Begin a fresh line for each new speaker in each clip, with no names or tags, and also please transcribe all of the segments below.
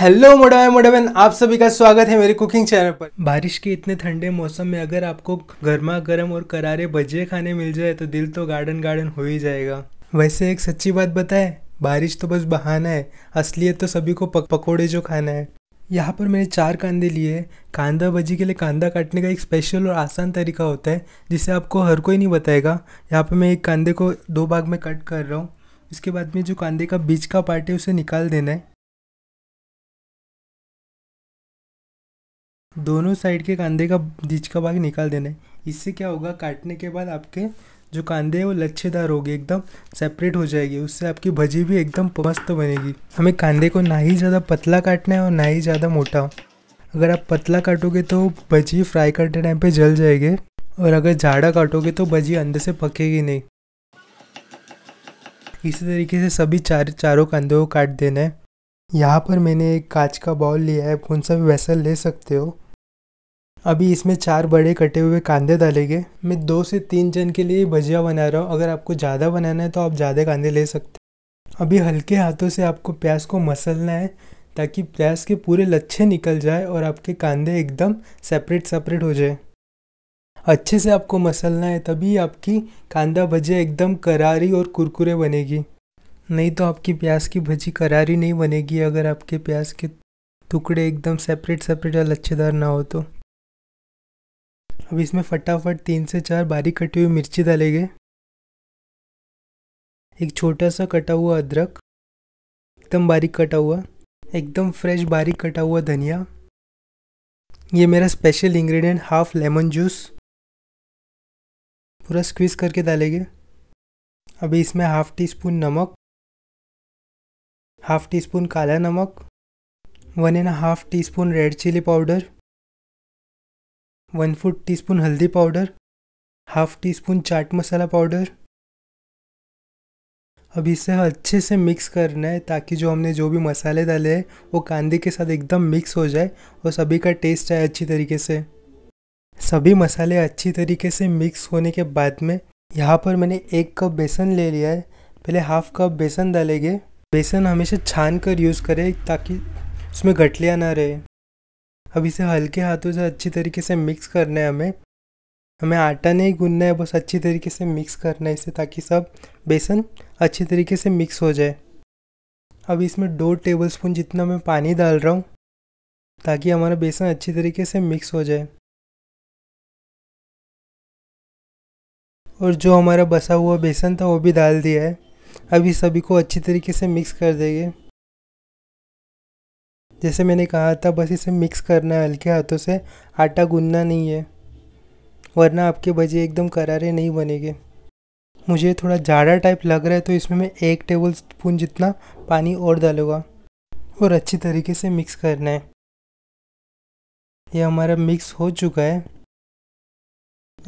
hello मोडावे मोडावेन आप सभी का स्वागत है मेरे कुकिंग चैनल पर बारिश के इतने ठंडे मौसम में अगर आपको गर्मा गर्म और करारे भजिए खाने मिल जाए तो दिल तो गार्डन गार्डन हो ही जाएगा वैसे एक सच्ची बात बताएं बारिश तो बस बहाना है असलियत तो सभी को पक पकौड़े जो खाना है यहाँ पर मैंने चार कांदे लिए कांदा भजी के लिए कांदा काटने का एक स्पेशल और आसान तरीका होता है जिसे आपको हर कोई नहीं बताएगा यहाँ पर मैं एक कांदे को दो भाग में कट कर रहा हूँ इसके बाद में जो कांदे का बीज का पार्ट है उसे निकाल देना है दोनों साइड के कंधे का बीच का भाग निकाल देना है इससे क्या होगा काटने के बाद आपके जो कांधे हैं वो लच्छेदार होगी एकदम सेपरेट हो जाएगी उससे आपकी भजी भी एकदम मस्त बनेगी हमें कांधे को ना ही ज़्यादा पतला काटना है और ना ही ज़्यादा मोटा अगर आप पतला काटोगे तो भजी फ्राई करते टाइम पे जल जाएगी और अगर झाड़ा काटोगे तो भजी अंदर से पकेगी नहीं इसी तरीके से सभी चार चारों कंधों को काट देना है यहाँ पर मैंने एक कांच का बाउल लिया है कौन सा भी वैसा ले सकते हो अभी इसमें चार बड़े कटे हुए कांदे डालेंगे मैं दो से तीन जन के लिए भजिया बना रहा हूँ अगर आपको ज़्यादा बनाना है तो आप ज़्यादा कांदे ले सकते हो अभी हल्के हाथों से आपको प्याज को मसलना है ताकि प्याज के पूरे लच्छे निकल जाए और आपके कांदे एकदम सेपरेट सेपरेट हो जाए अच्छे से आपको मसलना है तभी आपकी कांदा भजिया एकदम करारी और कुरकुरे बनेगी नहीं तो आपकी प्याज की भजी करारी नहीं बनेगी अगर आपके प्याज के टुकड़े एकदम सेपरेट सेपरेट और लच्छेदार ना हो तो अब इसमें फटाफट तीन से चार बारीक कटी हुई मिर्ची डालेंगे एक छोटा सा कटा हुआ अदरक एकदम बारीक कटा हुआ एकदम फ्रेश बारीक कटा हुआ धनिया ये मेरा special ingredient half lemon juice पूरा स्क्वीज़ करके डालेंगे अभी इसमें हाफ टी स्पून नमक हाफ टी स्पून काला नमक one and half teaspoon red chilli powder one fourth teaspoon हल्दी powder half teaspoon chaat masala powder अब इसे अच्छे से मिक्स करना है ताकि जो हमने जो भी मसाले डाले हैं वो कांदे के साथ एकदम मिक्स हो जाए और सभी का टेस्ट आए अच्छी तरीके से सभी मसाले अच्छी तरीके से मिक्स होने के बाद में यहाँ पर मैंने एक कप बेसन ले लिया है पहले हाफ कप बेसन डालेंगे बेसन हमेशा छान कर यूज़ करें ताकि उसमें गठलियाँ ना रहे अब इसे हल्के हाथों से अच्छी तरीके से मिक्स करना है हमें हमें आटा नहीं गूंदना है बस अच्छी तरीके से मिक्स करना है इसे ताकि सब बेसन अच्छी तरीके से मिक्स हो जाए अब इसमें दो टेबलस्पून जितना मैं पानी डाल रहा हूँ ताकि हमारा बेसन अच्छी तरीके से मिक्स हो जाए और जो हमारा बसा हुआ बेसन था वो भी डाल दिया है अभी सभी को अच्छी तरीके से मिक्स कर देंगे जैसे मैंने कहा था बस इसे मिक्स करना है हल्के हाथों से आटा गूंदना नहीं है वरना आपके भजे एकदम करारे नहीं बनेंगे मुझे थोड़ा ज़्यादा टाइप लग रहा है तो इसमें मैं एक टेबल स्पून जितना पानी और डालूँगा और अच्छी तरीके से मिक्स करना है यह हमारा मिक्स हो चुका है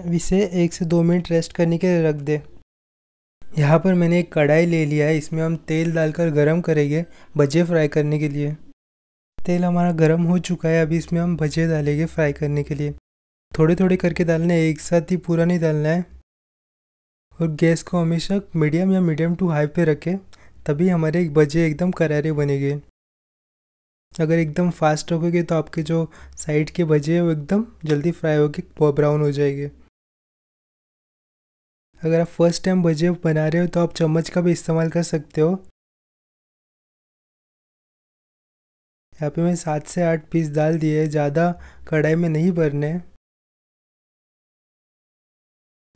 अब इसे एक से दो मिनट रेस्ट करने के लिए रख दे यहाँ पर मैंने एक कढ़ाई ले लिया है इसमें हम तेल डालकर गरम करेंगे भजे फ्राई करने के लिए तेल हमारा गरम हो चुका है अभी इसमें हम भजे डालेंगे फ्राई करने के लिए थोड़े थोड़े करके डालना है एक साथ ही पूरा नहीं डालना है और गैस को हमेशा मीडियम या मीडियम टू हाई पे रखें तभी हमारे भजे एकदम करारे बनेंगे अगर एकदम फास्ट रखोगे तो आपके जो साइड के भजे हैं वो एकदम जल्दी फ्राई होकर ब्राउन हो जाएंगे अगर आप फर्स्ट टाइम भजिया बना रहे हो तो आप चम्मच का भी इस्तेमाल कर सकते हो यहाँ पे मैं सात से आठ पीस डाल दिए ज़्यादा कढ़ाई में नहीं भरने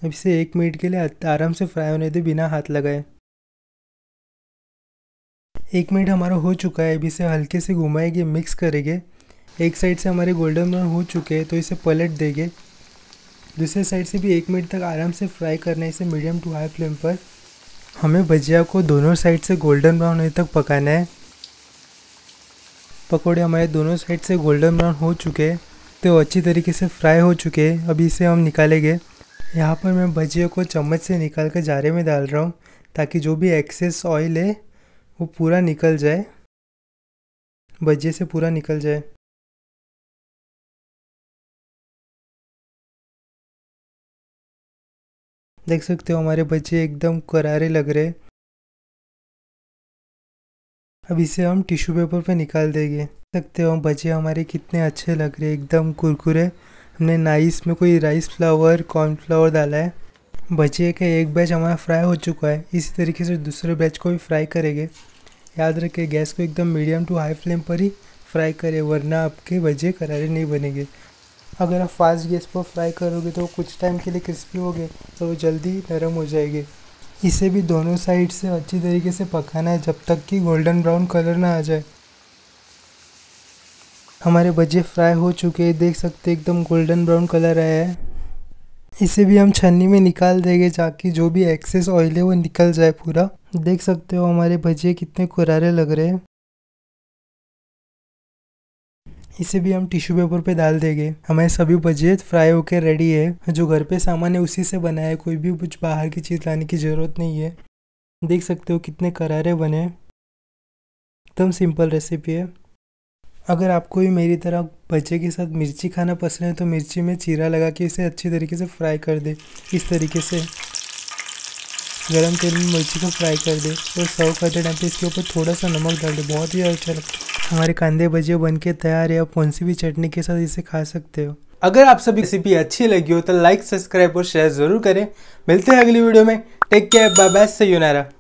अब इसे एक मिनट के लिए आराम से फ्राई होने दे बिना हाथ लगाए एक मिनट हमारा हो चुका है अभी इसे हल्के से घुमाएंगे मिक्स करेंगे एक साइड से हमारे गोल्डन ब्राउन हो चुके हैं तो इसे पलट देंगे दूसरे साइड से भी एक मिनट तक आराम से फ्राई करना है इसे मीडियम टू हाई फ्लेम पर हमें भजिया को दोनों साइड से गोल्डन ब्राउन होने तक पकाना है पकौड़े हमारे दोनों साइड से गोल्डन ब्राउन हो चुके हैं तो अच्छी तरीके से फ्राई हो चुके हैं अभी इसे हम निकालेंगे यहाँ पर मैं भजिया को चम्मच से निकाल कर जारे में डाल रहा हूँ ताकि जो भी एक्सेस ऑयल है वो पूरा निकल जाए भजिए से पूरा निकल जाए देख सकते हो हमारे बच्चे एकदम करारे लग रहे अब इसे हम टिश्यू पेपर पे निकाल देंगे सकते हो बच्चे हमारे कितने अच्छे लग रहे एकदम कुरकुरे हमने नाइस में कोई राइस फ्लावर कॉर्नफ्लावर डाला है बच्चे का एक बैच हमारा फ्राई हो चुका है इसी तरीके से दूसरे बैच को भी फ्राई करेंगे याद रखे गैस को एकदम मीडियम टू हाई फ्लेम पर ही फ्राई करें वरना आपके बजे करारे नहीं बनेंगे अगर आप फास्ट गैस पर फ्राई करोगे तो कुछ टाइम के लिए क्रिस्पी हो गए तो वो जल्दी नरम हो जाएंगे इसे भी दोनों साइड से अच्छी तरीके से पकाना है जब तक कि गोल्डन ब्राउन कलर ना आ जाए हमारे भजे फ्राई हो चुके हैं देख सकते एकदम गोल्डन ब्राउन कलर आया है इसे भी हम छन्नी में निकाल देंगे ताकि जो भी एक्सेस ऑयल है वो निकल जाए पूरा देख सकते हो हमारे भजिए कितने कुरारे लग रहे हैं इसे भी हम टिश्यू पेपर पे डाल देंगे हमारे सभी भजिए फ्राई होकर रेडी है जो घर पे सामान है उसी से बना है कोई भी कुछ बाहर की चीज़ लाने की ज़रूरत नहीं है देख सकते हो कितने करारे बने एकदम सिंपल रेसिपी है अगर आपको भी मेरी तरह बच्चे के साथ मिर्ची खाना पसंद है तो मिर्ची में चीरा लगा के इसे अच्छी तरीके से फ्राई कर दे इस तरीके से गरम तेल में मिर्ची को फ्राई कर दे और सर्व करते टाइम पे इसके ऊपर थोड़ा सा नमक डाल दे बहुत ही अच्छा लगता है हमारे कांदे भजिया बन के तैयार है आप कौन सी भी चटनी के साथ इसे खा सकते हो अगर आप सभी रेसिपी अच्छी लगी हो तो लाइक सब्सक्राइब और शेयर जरूर करें मिलते हैं अगली वीडियो में टेक केयर बाय बाय से यूनारा